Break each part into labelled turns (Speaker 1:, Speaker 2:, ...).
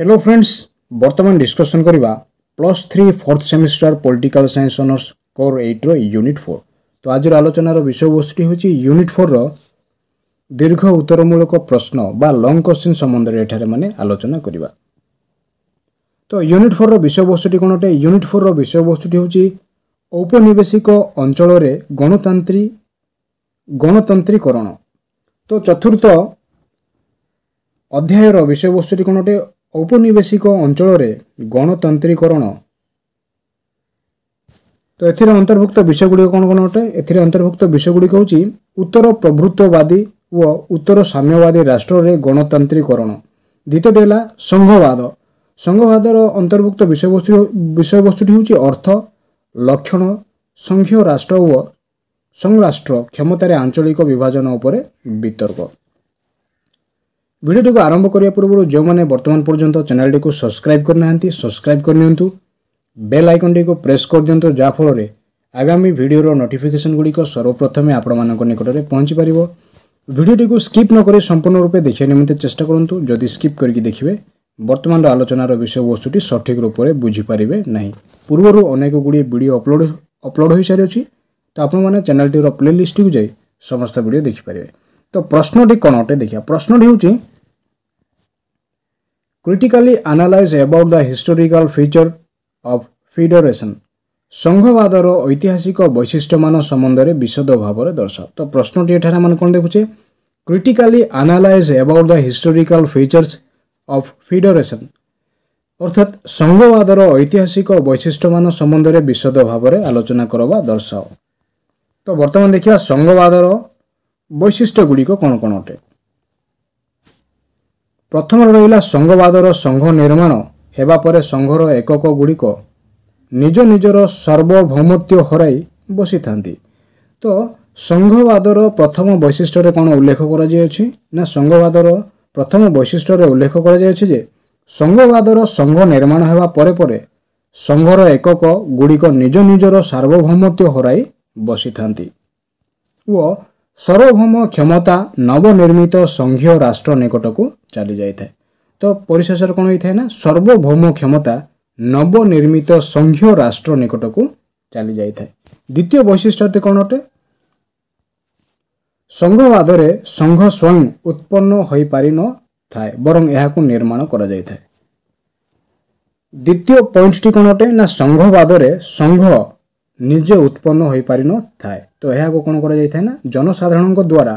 Speaker 1: hello friends ବର୍ତ୍ତମାନ discussion କରିବା plus three fourth semester political science honours core eight unit four ତ ଆଜିର ଆଲୋଚନାର ବିଷୟବସ୍ତୁଟି ହେଉଛି ୟୁନିଟ୍ ଫୋର୍ର ଦୀର୍ଘ ଉତ୍ତରମୂଳକ ପ୍ରଶ୍ନ ବା ଲଙ୍ଗ୍ କ୍ୱେଶ୍ଚିନ୍ ସମ୍ବନ୍ଧରେ ଏଠାରେ ମାନେ ଆଲୋଚନା କରିବା ତ ୟୁନିଟ୍ ଫୋର୍ର ବିଷୟବସ୍ତୁଟି କ'ଣ ଅଟେ ୟୁନିଟ୍ ଫୋର୍ର ବିଷୟବସ୍ତୁଟି ହେଉଛି ଔପନିବେଶିକ ଅଞ୍ଚଳରେ ଗଣତାନ୍ତ୍ରିକ ଗଣତନ୍ତ୍ରୀକରଣ ତ ଚତୁର୍ଥ ଅଧ୍ୟାୟର ବିଷୟବସ୍ତୁଟି କ'ଣ ଅଟେ ଔପନିବେଶିକ ଅଞ୍ଚଳରେ ଗଣତନ୍ତ୍ରୀକରଣ ତ ଏଥିରେ ଅନ୍ତର୍ଭୁକ୍ତ ବିଷୟ ଗୁଡ଼ିକ କ'ଣ କ'ଣ ଅଟେ ଏଥିରେ ଅନ୍ତର୍ଭୁକ୍ତ ବିଷୟଗୁଡ଼ିକ ହେଉଛି ଉତ୍ତର ପ୍ରଭୃତ୍ୱବାଦୀ ଓ ଉତ୍ତର ସାମ୍ୟବାଦୀ ରାଷ୍ଟ୍ରରେ ଗଣତନ୍ତ୍ରୀକରଣ ଦ୍ୱିତୀୟଟି ହେଲା ସଂଘବାଦ ସଂଘବାଦର ଅନ୍ତର୍ଭୁକ୍ତ ବିଷୟବସ୍ତୁ ବିଷୟବସ୍ତୁଟି ହେଉଛି ଅର୍ଥ ଲକ୍ଷଣ ସଂଘୀୟ ରାଷ୍ଟ୍ର ଓ ସଂରାଷ୍ଟ୍ର କ୍ଷମତାରେ ଆଞ୍ଚଳିକ ବିଭାଜନ ଉପରେ ବିତର୍କ ভিডিওটিକୁ ଆରମ୍ଭ କରିବା ପୂର୍ବରୁ ଯେଉଁମାନେ ବର୍ତ୍ତମାନ ପର୍ଯ୍ୟନ୍ତ ଚ୍ୟାନେଲଟିକୁ ସବସ୍କ୍ରାଇବ୍ କରିନାହାନ୍ତି ସବସ୍କ୍ରାଇବ୍ କରିନିଅନ୍ତୁ ବେଲ୍ ଆଇକନ୍ଟିକୁ ପ୍ରେସ୍ କରିଦିଅନ୍ତୁ ଯାହାଫଳରେ ଆଗାମୀ ଭିଡ଼ିଓର ନୋଟିଫିକେସନ୍ ଗୁଡ଼ିକ ସର୍ବପ୍ରଥମେ ଆପଣମାନଙ୍କ ନିକଟରେ ପହଞ୍ଚିପାରିବ ଭିଡ଼ିଓଟିକୁ ସ୍କିପ୍ ନକରି ସମ୍ପୂର୍ଣ୍ଣ ରୂପେ ଦେଖିବା ନିମନ୍ତେ ଚେଷ୍ଟା କରନ୍ତୁ ଯଦି ସ୍କିପ୍ କରିକି ଦେଖିବେ ବର୍ତ୍ତମାନର ଆଲୋଚନାର ବିଷୟବସ୍ତୁଟି ସଠିକ୍ ରୂପରେ ବୁଝିପାରିବେ ନାହିଁ ପୂର୍ବରୁ ଅନେକ ଗୁଡ଼ିଏ ଭିଡ଼ିଓ ଅପଲୋଡ଼ ଅପଲୋଡ଼ ହୋଇସାରିଅଛି ତ ଆପଣମାନେ ଚ୍ୟାନେଲଟିର ପ୍ଲେଲିଷ୍ଟକୁ ଯାଇ ସମସ୍ତ ଭିଡ଼ିଓ ଦେଖିପାରିବେ ତ ପ୍ରଶ୍ନଟି କ'ଣ ଅଟେ ଦେଖିବା ପ୍ରଶ୍ନଟି ହେଉଛି critically analyse about the historical feature of federation ସଂଘବାଦର ଐତିହାସିକ ବୈଶିଷ୍ଟ୍ୟମାନ ସମ୍ବନ୍ଧରେ ବିଶଦ ଭାବରେ ଦର୍ଶାଅ ତ ପ୍ରଶ୍ନଟି ଏଠାରେ ଆମେ କ'ଣ ଦେଖୁଛେ critically analyse about the historical features of federation ଅର୍ଥାତ୍ ସଂଘବାଦର ଐତିହାସିକ ବୈଶିଷ୍ଟ୍ୟମାନ ସମ୍ବନ୍ଧରେ ବିଶଦ ଭାବରେ ଆଲୋଚନା କର ବା ଦର୍ଶାଅ ତ ବର୍ତ୍ତମାନ ଦେଖିବା ସଂଘବାଦର ବୈଶିଷ୍ଟ୍ୟ ଗୁଡ଼ିକ କ'ଣ କ'ଣ ଅଟେ ପ୍ରଥମରେ ରହିଲା ସଂଘବାଦର ସଂଘ ନିର୍ମାଣ ହେବା ପରେ ସଂଘର ଏକକ ଗୁଡ଼ିକ ନିଜ ନିଜର ସାର୍ବଭୌମତ୍ୱ ହରାଇ ବସିଥାନ୍ତି ତ ସଂଘବାଦର ପ୍ରଥମ ବୈଶିଷ୍ଟ୍ୟରେ କ'ଣ ଉଲ୍ଲେଖ କରାଯାଇଅଛି ନା ସଂଘବାଦର ପ୍ରଥମ ବୈଶିଷ୍ଟ୍ୟରେ ଉଲ୍ଲେଖ କରାଯାଇଅଛି ଯେ ସଂଘବାଦର ସଂଘ ନିର୍ମାଣ ହେବା ପରେ ପରେ ସଂଘର ଏକକ ଗୁଡ଼ିକ ନିଜ ନିଜର ସାର୍ବଭୌମତ୍ୱ ହରାଇ ବସିଥାନ୍ତି ଓ ସର୍ବଭୌମ କ୍ଷମତା ନବନିର୍ମିତ ସଂଘୀୟ ରାଷ୍ଟ୍ର ନିକଟକୁ ଚାଲିଯାଇଥାଏ ତ ପରିଶେଷରେ କ'ଣ ହୋଇଥାଏ ନା ସର୍ବଭୌମ କ୍ଷମତା ନବନିର୍ମିତ ସଂଘୀୟ ରାଷ୍ଟ୍ର ନିକଟକୁ ଚାଲିଯାଇଥାଏ ଦ୍ୱିତୀୟ ବୈଶିଷ୍ଟ୍ୟଟି କ'ଣ ଅଟେ ସଂଘବାଦରେ ସଂଘ ସ୍ୱୟଂ ଉତ୍ପନ୍ନ ହୋଇପାରିନଥାଏ ବରଂ ଏହାକୁ ନିର୍ମାଣ କରାଯାଇଥାଏ ଦ୍ୱିତୀୟ ପଏଣ୍ଟଟି କ'ଣ ଅଟେ ନା ସଂଘବାଦରେ ସଂଘ ନିଜେ ଉତ୍ପନ୍ନ ହୋଇପାରିନଥାଏ ତ ଏହାକୁ କ'ଣ କରାଯାଇଥାଏ ନା ଜନସାଧାରଣଙ୍କ ଦ୍ୱାରା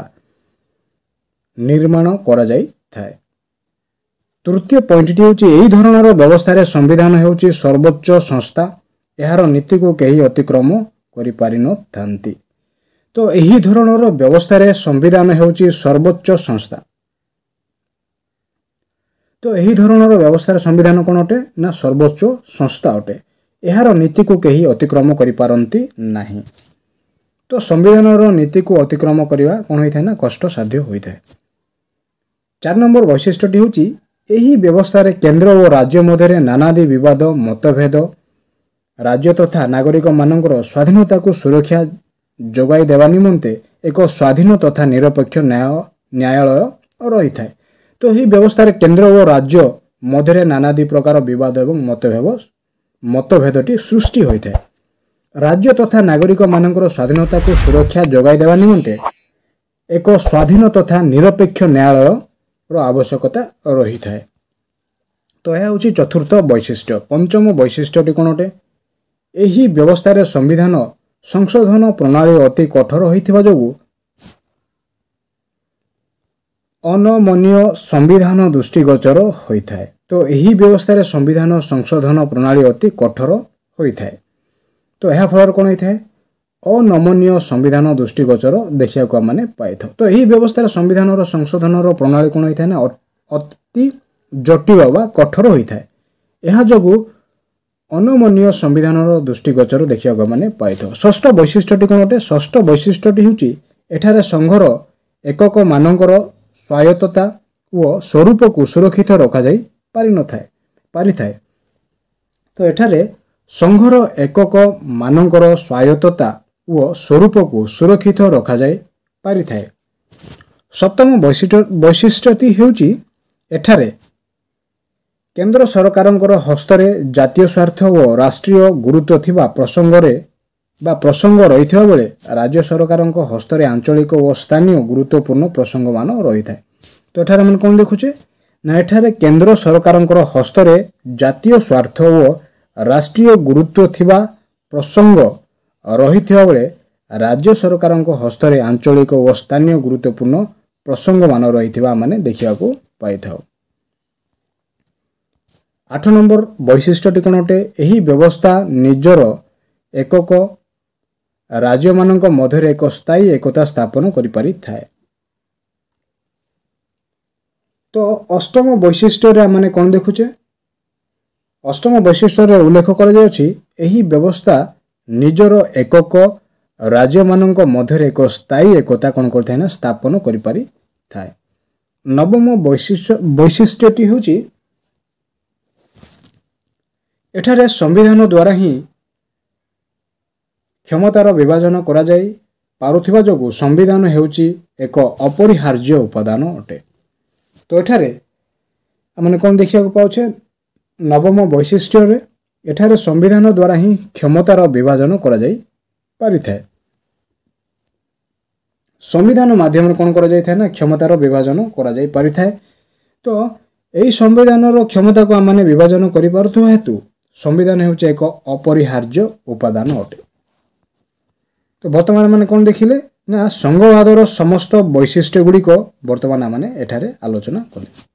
Speaker 1: ନିର୍ମାଣ କରାଯାଇଥାଏ ତୃତୀୟ ପଏଣ୍ଟଟି ହେଉଛି ଏହି ଧରଣର ବ୍ୟବସ୍ଥାରେ ସମ୍ବିଧାନ ହେଉଛି ସର୍ବୋଚ୍ଚ ସଂସ୍ଥା ଏହାର ନୀତିକୁ କେହି ଅତିକ୍ରମ କରିପାରିନଥାନ୍ତି ତ ଏହି ଧରଣର ବ୍ୟବସ୍ଥାରେ ସମ୍ବିଧାନ ହେଉଛି ସର୍ବୋଚ୍ଚ ସଂସ୍ଥା ତ ଏହି ଧରଣର ବ୍ୟବସ୍ଥାରେ ସମ୍ବିଧାନ କ'ଣ ଅଟେ ନା ସର୍ବୋଚ୍ଚ ସଂସ୍ଥା ଅଟେ ଏହାର ନୀତିକୁ କେହି ଅତିକ୍ରମ କରିପାରନ୍ତି ନାହିଁ ତ ସମ୍ବିଧାନର ନୀତିକୁ ଅତିକ୍ରମ କରିବା କ'ଣ ହୋଇଥାଏ ନା କଷ୍ଟସାଧ୍ୟ ହୋଇଥାଏ ଚାରି ନମ୍ବର ବୈଶିଷ୍ଟ୍ୟଟି ହେଉଛି ଏହି ବ୍ୟବସ୍ଥାରେ କେନ୍ଦ୍ର ଓ ରାଜ୍ୟ ମଧ୍ୟରେ ନାନାଦି ବିବାଦ ମତଭେଦ ରାଜ୍ୟ ତଥା ନାଗରିକମାନଙ୍କର ସ୍ୱାଧୀନତାକୁ ସୁରକ୍ଷା ଯୋଗାଇ ଦେବା ନିମନ୍ତେ ଏକ ସ୍ୱାଧୀନ ତଥା ନିରପେକ୍ଷ ନ୍ୟାୟ ନ୍ୟାୟାଳୟ ରହିଥାଏ ତ ଏହି ବ୍ୟବସ୍ଥାରେ କେନ୍ଦ୍ର ଓ ରାଜ୍ୟ ମଧ୍ୟରେ ନାନାଦି ପ୍ରକାର ବିବାଦ ଏବଂ ମତଭେଦ ମତଭେଦଟି ସୃଷ୍ଟି ହୋଇଥାଏ ରାଜ୍ୟ ତଥା ନାଗରିକମାନଙ୍କର ସ୍ୱାଧୀନତାକୁ ସୁରକ୍ଷା ଯୋଗାଇ ଦେବା ନିମନ୍ତେ ଏକ ସ୍ୱାଧୀନ ତଥା ନିରପେକ୍ଷ ନ୍ୟାୟାଳୟର ଆବଶ୍ୟକତା ରହିଥାଏ ତ ଏହା ହେଉଛି ଚତୁର୍ଥ ବୈଶିଷ୍ଟ୍ୟ ପଞ୍ଚମ ବୈଶିଷ୍ଟ୍ୟଟି କ'ଣ ଅଟେ ଏହି ବ୍ୟବସ୍ଥାରେ ସମ୍ବିଧାନ ସଂଶୋଧନ ପ୍ରଣାଳୀ ଅତି କଠୋର ହୋଇଥିବା ଯୋଗୁଁ ଅନମନୀୟ ସମ୍ବିଧାନ ଦୃଷ୍ଟିଗୋଚର ହୋଇଥାଏ ତ ଏହି ବ୍ୟବସ୍ଥାରେ ସମ୍ବିଧାନ ସଂଶୋଧନ ପ୍ରଣାଳୀ ଅତି କଠୋର ହୋଇଥାଏ ତ ଏହା ଫଳରେ କ'ଣ ହୋଇଥାଏ ଅନମନୀୟ ସମ୍ବିଧାନ ଦୃଷ୍ଟିଗୋଚର ଦେଖିବାକୁ ଆମେ ପାଇଥାଉ ତ ଏହି ବ୍ୟବସ୍ଥାରେ ସମ୍ବିଧାନର ସଂଶୋଧନର ପ୍ରଣାଳୀ କ'ଣ ହୋଇଥାଏ ନା ଅତି ଜଟିଳ ବା କଠୋର ହୋଇଥାଏ ଏହା ଯୋଗୁଁ ଅନମନୀୟ ସମ୍ବିଧାନର ଦୃଷ୍ଟିଗୋଚର ଦେଖିବାକୁ ଆମମାନେ ପାଇଥାଉ ଷଷ୍ଠ ବୈଶିଷ୍ଟ୍ୟଟି କ'ଣ ଅଟେ ଷଷ୍ଠ ବୈଶିଷ୍ଟ୍ୟଟି ହେଉଛି ଏଠାରେ ସଂଘର ଏକକମାନଙ୍କର ସ୍ୱାୟତ୍ତତା ଓ ସ୍ୱରୂପକୁ ସୁରକ୍ଷିତ ରଖାଯାଇ ପାରିନଥାଏ ପାରିଥାଏ ତ ଏଠାରେ ସଂଘର ଏକକମାନଙ୍କର ସ୍ୱାୟତ୍ତତା ଓ ସ୍ୱରୂପକୁ ସୁରକ୍ଷିତ ରଖାଯାଇ ପାରିଥାଏ ସପ୍ତମ ବୈଶିଷ୍ଟ୍ୟଟି ହେଉଛି ଏଠାରେ କେନ୍ଦ୍ର ସରକାରଙ୍କର ହସ୍ତରେ ଜାତୀୟ ସ୍ୱାର୍ଥ ଓ ରାଷ୍ଟ୍ରୀୟ ଗୁରୁତ୍ୱ ଥିବା ପ୍ରସଙ୍ଗରେ ବା ପ୍ରସଙ୍ଗ ରହିଥିବା ବେଳେ ରାଜ୍ୟ ସରକାରଙ୍କ ହସ୍ତରେ ଆଞ୍ଚଳିକ ଓ ସ୍ଥାନୀୟ ଗୁରୁତ୍ୱପୂର୍ଣ୍ଣ ପ୍ରସଙ୍ଗମାନ ରହିଥାଏ ତ ଏଠାରେ ଆମେ କ'ଣ ଦେଖୁଛେ ନା ଏଠାରେ କେନ୍ଦ୍ର ସରକାରଙ୍କର ହସ୍ତରେ ଜାତୀୟ ସ୍ୱାର୍ଥ ଓ ରାଷ୍ଟ୍ରୀୟ ଗୁରୁତ୍ୱ ଥିବା ପ୍ରସଙ୍ଗ ରହିଥିବା ବେଳେ ରାଜ୍ୟ ସରକାରଙ୍କ ହସ୍ତରେ ଆଞ୍ଚଳିକ ଓ ସ୍ଥାନୀୟ ଗୁରୁତ୍ୱପୂର୍ଣ୍ଣ ପ୍ରସଙ୍ଗମାନ ରହିଥିବା ଆମେ ଦେଖିବାକୁ ପାଇଥାଉ ଆଠ ନମ୍ବର ବୈଶିଷ୍ଟ୍ୟଟି କ'ଣ ଅଟେ ଏହି ବ୍ୟବସ୍ଥା ନିଜର ଏକକ ରାଜ୍ୟମାନଙ୍କ ମଧ୍ୟରେ ଏକ ସ୍ଥାୟୀ ଏକତା ସ୍ଥାପନ କରିପାରିଥାଏ ତ ଅଷ୍ଟମ ବୈଶିଷ୍ଟ୍ୟରେ ଆମମାନେ କ'ଣ ଦେଖୁଛେ ଅଷ୍ଟମ ବୈଶିଷ୍ଟ୍ୟରେ ଉଲ୍ଲେଖ କରାଯାଉଛି ଏହି ବ୍ୟବସ୍ଥା ନିଜର ଏକକ ରାଜ୍ୟମାନଙ୍କ ମଧ୍ୟରେ ଏକ ସ୍ଥାୟୀ ଏକତା କ'ଣ କରିଥାଏ ନା ସ୍ଥାପନ କରିପାରିଥାଏ ନବମ ବୈଶିଷ୍ଟ୍ୟ ବୈଶିଷ୍ଟ୍ୟଟି ହେଉଛି ଏଠାରେ ସମ୍ବିଧାନ ଦ୍ୱାରା ହିଁ କ୍ଷମତାର ବିଭାଜନ କରାଯାଇ ପାରୁଥିବା ଯୋଗୁଁ ସମ୍ବିଧାନ ହେଉଛି ଏକ ଅପରିହାର୍ଯ୍ୟ ଉପାଦାନ ଅଟେ ତ ଏଠାରେ ଆମମାନେ କ'ଣ ଦେଖିବାକୁ ପାଉଛେ ନବମ ବୈଶିଷ୍ଟ୍ୟରେ ଏଠାରେ ସମ୍ବିଧାନ ଦ୍ୱାରା ହିଁ କ୍ଷମତାର ବିଭାଜନ କରାଯାଇ ପାରିଥାଏ ସମ୍ବିଧାନ ମାଧ୍ୟମରେ କ'ଣ କରାଯାଇଥାଏ ନା କ୍ଷମତାର ବିଭାଜନ କରାଯାଇ ପାରିଥାଏ ତ ଏହି ସମ୍ବିଧାନର କ୍ଷମତାକୁ ଆମମାନେ ବିଭାଜନ କରିପାରୁଥିବା ହେତୁ ସମ୍ବିଧାନ ହେଉଛି ଏକ ଅପରିହାର୍ଯ୍ୟ ଉପାଦାନ ଅଟେ ତ ବର୍ତ୍ତମାନ ମାନେ କ'ଣ ଦେଖିଲେ ନା ସଂଘବାଦର ସମସ୍ତ ବୈଶିଷ୍ଟ୍ୟ ଗୁଡ଼ିକ ବର୍ତ୍ତମାନ ଆମମାନେ ଏଠାରେ ଆଲୋଚନା କଲେ